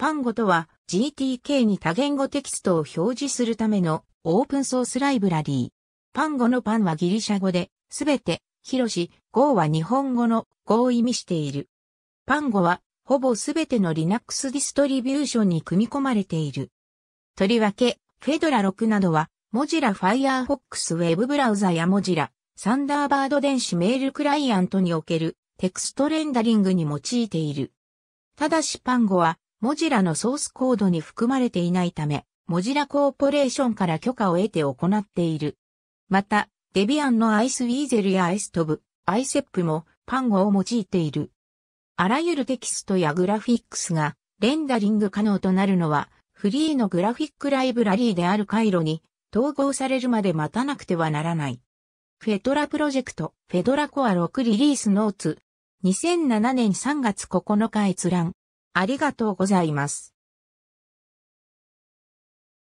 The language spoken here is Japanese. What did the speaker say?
パンゴとは GTK に多言語テキストを表示するためのオープンソースライブラリー。パンゴのパンはギリシャ語で、すべて、広し、語は日本語の語を意味している。パンゴは、ほぼすべての Linux ディストリビューションに組み込まれている。とりわけ、フェドラ6などは、モジラ Firefox ウェブブラウザやモジラ、サンダーバード電子メールクライアントにおけるテクストレンダリングに用いている。ただしパンゴはモジラのソースコードに含まれていないため、モジラコーポレーションから許可を得て行っている。また、デビアンのアイスウィーゼルやアイストブ、アイセップもパンゴを用いている。あらゆるテキストやグラフィックスがレンダリング可能となるのは、フリーのグラフィックライブラリーである回路に統合されるまで待たなくてはならない。フェドラプロジェクト、フェドラコア6リリースノーツ。2007年3月9日閲覧。ありがとうございます。